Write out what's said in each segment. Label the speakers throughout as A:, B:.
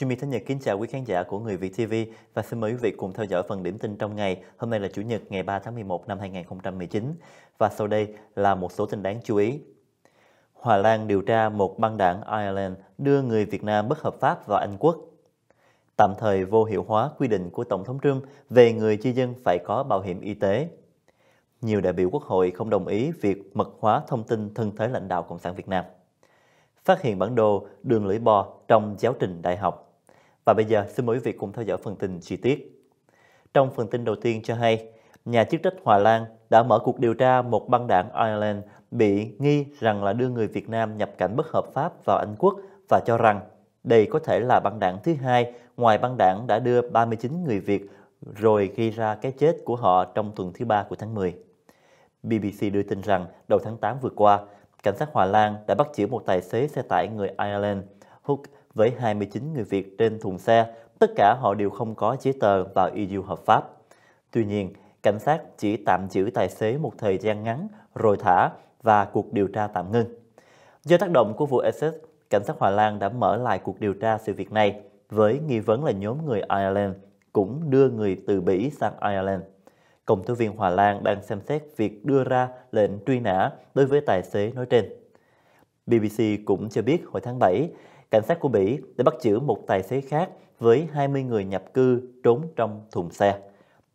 A: Jimmy Thanh Nhật kính chào quý khán giả của Người Việt TV và xin mời quý vị cùng theo dõi phần điểm tin trong ngày. Hôm nay là Chủ nhật ngày 3 tháng 11 năm 2019 và sau đây là một số tin đáng chú ý. Hòa Lan điều tra một băng đảng Ireland đưa người Việt Nam bất hợp pháp vào Anh Quốc. Tạm thời vô hiệu hóa quy định của Tổng thống Trump về người di dân phải có bảo hiểm y tế. Nhiều đại biểu Quốc hội không đồng ý việc mật hóa thông tin thân thế lãnh đạo Cộng sản Việt Nam. Phát hiện bản đồ đường lưỡi bò trong giáo trình đại học. Và bây giờ xin mời quý vị cùng theo dõi phần tin chi tiết. Trong phần tin đầu tiên cho hay, nhà chức trách Hòa Lan đã mở cuộc điều tra một băng đảng Ireland bị nghi rằng là đưa người Việt Nam nhập cảnh bất hợp pháp vào Anh Quốc và cho rằng đây có thể là băng đảng thứ hai ngoài băng đảng đã đưa 39 người Việt rồi gây ra cái chết của họ trong tuần thứ ba của tháng 10. BBC đưa tin rằng đầu tháng 8 vừa qua, cảnh sát Hòa Lan đã bắt giữ một tài xế xe tải người Ireland Hook với 29 người Việt trên thùng xe, tất cả họ đều không có giấy tờ và EU hợp pháp. Tuy nhiên, cảnh sát chỉ tạm giữ tài xế một thời gian ngắn rồi thả và cuộc điều tra tạm ngưng. Do tác động của vụ Essex, cảnh sát Hòa Lan đã mở lại cuộc điều tra sự việc này với nghi vấn là nhóm người Ireland cũng đưa người từ Bỉ sang Ireland. Công tố viên Hòa Lan đang xem xét việc đưa ra lệnh truy nã đối với tài xế nói trên. BBC cũng cho biết hồi tháng 7, cảnh sát của Mỹ đã bắt giữ một tài xế khác với 20 người nhập cư trốn trong thùng xe.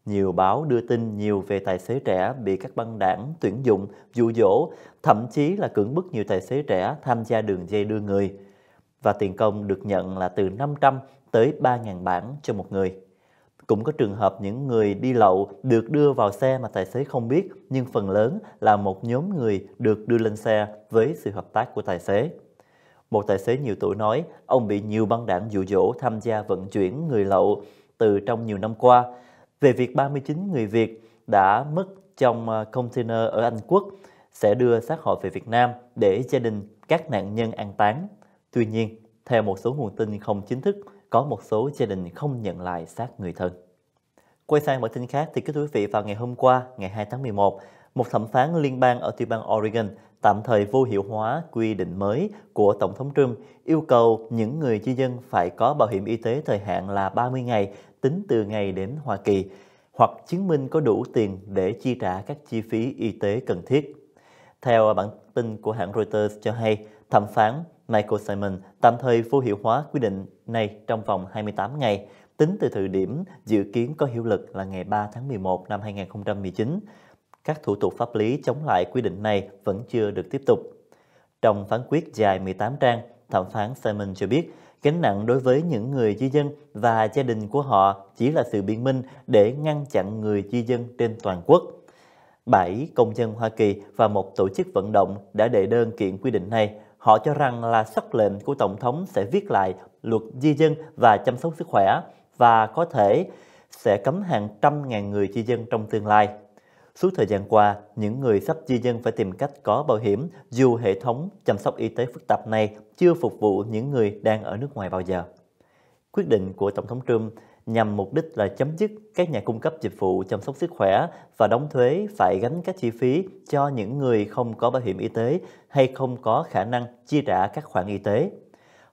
A: Nhiều báo đưa tin nhiều về tài xế trẻ bị các băng đảng tuyển dụng, dụ dỗ, thậm chí là cưỡng bức nhiều tài xế trẻ tham gia đường dây đưa người. Và tiền công được nhận là từ 500 tới 3.000 bảng cho một người. Cũng có trường hợp những người đi lậu được đưa vào xe mà tài xế không biết, nhưng phần lớn là một nhóm người được đưa lên xe với sự hợp tác của tài xế. Một tài xế nhiều tuổi nói ông bị nhiều băng đảng dụ dỗ tham gia vận chuyển người lậu từ trong nhiều năm qua. Về việc 39 người Việt đã mất trong à, container ở Anh Quốc sẽ đưa xác họ về Việt Nam để gia đình các nạn nhân an táng. Tuy nhiên, theo một số nguồn tin không chính thức, có một số gia đình không nhận lại xác người thân. Quay sang bản tin khác thì kính quý vị vào ngày hôm qua, ngày 2 tháng 11, một thẩm phán liên bang ở tiểu bang Oregon tạm thời vô hiệu hóa quy định mới của Tổng thống Trump yêu cầu những người di dân phải có bảo hiểm y tế thời hạn là 30 ngày tính từ ngày đến Hoa Kỳ hoặc chứng minh có đủ tiền để chi trả các chi phí y tế cần thiết. Theo bản tin của hãng Reuters cho hay, thẩm phán Michael Simon tạm thời vô hiệu hóa quy định này trong vòng 28 ngày, tính từ thời điểm dự kiến có hiệu lực là ngày 3 tháng 11 năm 2019 các thủ tục pháp lý chống lại quy định này vẫn chưa được tiếp tục. Trong phán quyết dài 18 trang, thẩm phán Simon cho biết gánh nặng đối với những người di dân và gia đình của họ chỉ là sự biện minh để ngăn chặn người di dân trên toàn quốc. bảy công dân Hoa Kỳ và một tổ chức vận động đã đệ đơn kiện quy định này. Họ cho rằng là sắc lệnh của Tổng thống sẽ viết lại luật di dân và chăm sóc sức khỏe và có thể sẽ cấm hàng trăm ngàn người di dân trong tương lai. Suốt thời gian qua, những người sắp di dân phải tìm cách có bảo hiểm dù hệ thống chăm sóc y tế phức tạp này chưa phục vụ những người đang ở nước ngoài bao giờ. Quyết định của Tổng thống Trump nhằm mục đích là chấm dứt các nhà cung cấp dịch vụ chăm sóc sức khỏe và đóng thuế phải gánh các chi phí cho những người không có bảo hiểm y tế hay không có khả năng chi trả các khoản y tế.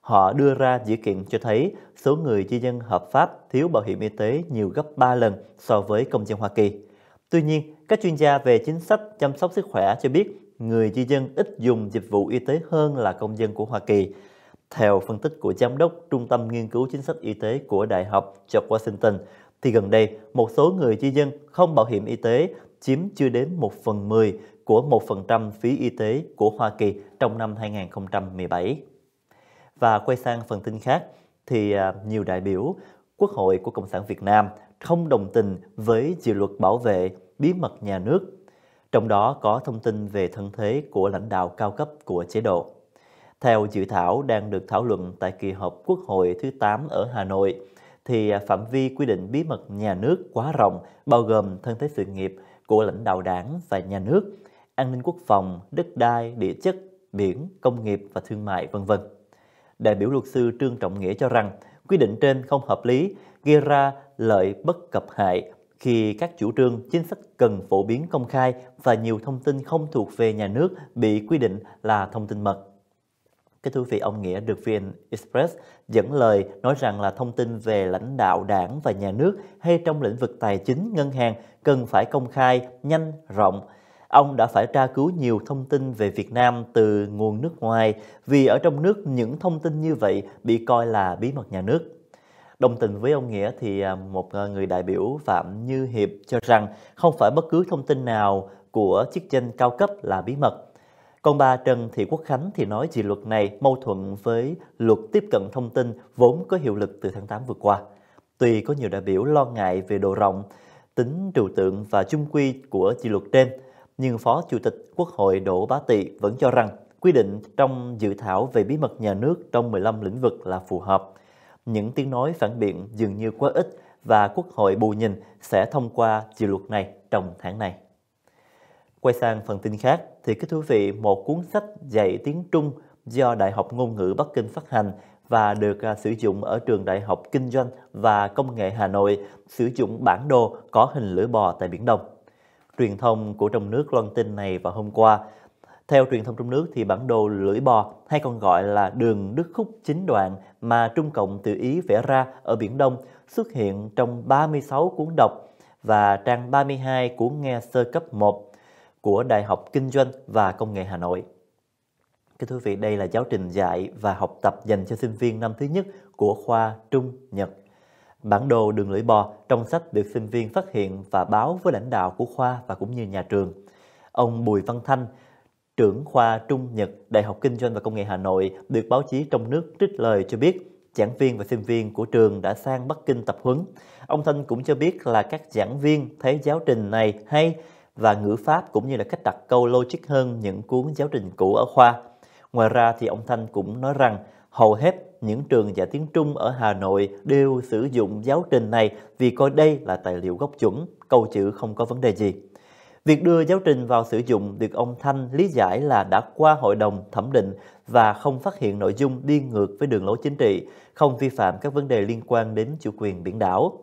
A: Họ đưa ra dữ kiện cho thấy số người di dân hợp pháp thiếu bảo hiểm y tế nhiều gấp 3 lần so với công dân Hoa Kỳ. Tuy nhiên, các chuyên gia về chính sách chăm sóc sức khỏe cho biết người di dân ít dùng dịch vụ y tế hơn là công dân của Hoa Kỳ. Theo phân tích của Giám đốc Trung tâm Nghiên cứu Chính sách Y tế của Đại học George Washington, thì gần đây một số người di dân không bảo hiểm y tế chiếm chưa đến 1 phần 10 của 1% phí y tế của Hoa Kỳ trong năm 2017. Và quay sang phần tin khác, thì à, nhiều đại biểu Quốc hội của Cộng sản Việt Nam không đồng tình với dự luật bảo vệ bí mật nhà nước, trong đó có thông tin về thân thế của lãnh đạo cao cấp của chế độ. Theo dự thảo đang được thảo luận tại kỳ họp Quốc hội thứ 8 ở Hà Nội, thì phạm vi quy định bí mật nhà nước quá rộng, bao gồm thân thế sự nghiệp của lãnh đạo đảng và nhà nước, an ninh quốc phòng, đất đai, địa chất, biển, công nghiệp và thương mại, vân vân. Đại biểu luật sư Trương Trọng Nghĩa cho rằng, quy định trên không hợp lý, gây ra lợi bất cập hại khi các chủ trương chính sách cần phổ biến công khai và nhiều thông tin không thuộc về nhà nước bị quy định là thông tin mật. Cái thú vị ông Nghĩa được VN Express dẫn lời nói rằng là thông tin về lãnh đạo đảng và nhà nước hay trong lĩnh vực tài chính, ngân hàng cần phải công khai, nhanh, rộng. Ông đã phải tra cứu nhiều thông tin về Việt Nam từ nguồn nước ngoài vì ở trong nước những thông tin như vậy bị coi là bí mật nhà nước. Đồng tình với ông Nghĩa thì à, một à, người đại biểu Phạm Như Hiệp cho rằng không phải bất cứ thông tin nào của chức danh cao cấp là bí mật. Còn bà Trần Thị Quốc Khánh thì nói dự luật này mâu thuẫn với luật tiếp cận thông tin vốn có hiệu lực từ tháng 8 vừa qua. Tuy có nhiều đại biểu lo ngại về độ rộng, tính trừu tượng và chung quy của dự luật trên, nhưng Phó Chủ tịch Quốc hội Đỗ Bá Tị vẫn cho rằng quy định trong dự thảo về bí mật nhà nước trong 15 lĩnh vực là phù hợp những tiếng nói phản biện dường như quá ít và Quốc hội bù nhìn sẽ thông qua dự luật này trong tháng này. Quay sang phần tin khác thì kính thú vị một cuốn sách dạy tiếng Trung do Đại học Ngôn ngữ Bắc Kinh phát hành và được à, sử dụng ở trường Đại học Kinh doanh và Công nghệ Hà Nội sử dụng bản đồ có hình lưỡi bò tại Biển Đông. Truyền thông của trong nước loan tin này vào hôm qua theo truyền thông trong nước thì bản đồ lưỡi bò hay còn gọi là đường đứt khúc chính đoạn mà Trung Cộng tự ý vẽ ra ở Biển Đông xuất hiện trong 36 cuốn đọc và trang 32 của nghe sơ cấp 1 của Đại học Kinh doanh và Công nghệ Hà Nội. các thưa quý vị, đây là giáo trình dạy và học tập dành cho sinh viên năm thứ nhất của khoa Trung Nhật. Bản đồ đường lưỡi bò trong sách được sinh viên phát hiện và báo với lãnh đạo của khoa và cũng như nhà trường. Ông Bùi Văn Thanh, trưởng khoa Trung Nhật Đại học Kinh doanh và Công nghệ Hà Nội được báo chí trong nước trích lời cho biết giảng viên và sinh viên của trường đã sang Bắc Kinh tập huấn. Ông Thanh cũng cho biết là các giảng viên thấy giáo trình này hay và ngữ pháp cũng như là cách đặt câu logic hơn những cuốn giáo trình cũ ở khoa. Ngoài ra thì ông Thanh cũng nói rằng hầu hết những trường dạy tiếng Trung ở Hà Nội đều sử dụng giáo trình này vì coi đây là tài liệu gốc chuẩn, câu chữ không có vấn đề gì. Việc đưa giáo trình vào sử dụng được ông Thanh lý giải là đã qua hội đồng thẩm định và không phát hiện nội dung đi ngược với đường lối chính trị, không vi phạm các vấn đề liên quan đến chủ quyền biển đảo.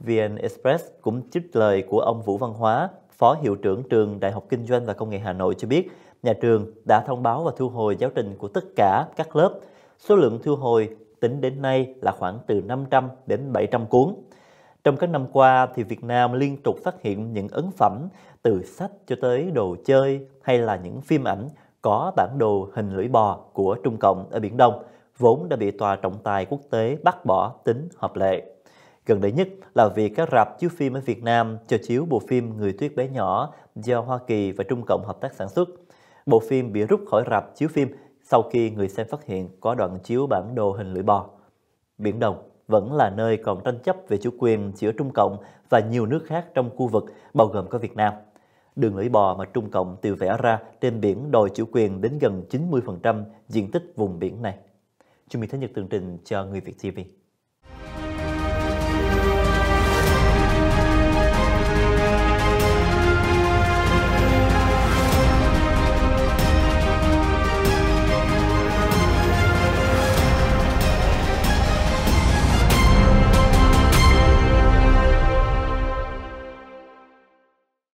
A: VN Express cũng trích lời của ông Vũ Văn Hóa, Phó Hiệu trưởng Trường Đại học Kinh doanh và Công nghệ Hà Nội cho biết, nhà trường đã thông báo và thu hồi giáo trình của tất cả các lớp. Số lượng thu hồi tính đến nay là khoảng từ 500 đến 700 cuốn. Trong các năm qua thì Việt Nam liên tục phát hiện những ấn phẩm từ sách cho tới đồ chơi hay là những phim ảnh có bản đồ hình lưỡi bò của Trung Cộng ở Biển Đông vốn đã bị Tòa trọng tài quốc tế bác bỏ tính hợp lệ. Gần đây nhất là việc các rạp chiếu phim ở Việt Nam cho chiếu bộ phim Người tuyết bé nhỏ do Hoa Kỳ và Trung Cộng hợp tác sản xuất. Bộ phim bị rút khỏi rạp chiếu phim sau khi người xem phát hiện có đoạn chiếu bản đồ hình lưỡi bò. Biển Đông vẫn là nơi còn tranh chấp về chủ quyền giữa Trung Cộng và nhiều nước khác trong khu vực, bao gồm có Việt Nam. Đường lưỡi bò mà Trung Cộng từ vẽ ra trên biển đòi chủ quyền đến gần 90% diện tích vùng biển này. Chuẩn bị thế nhật tường trình cho Người Việt TV.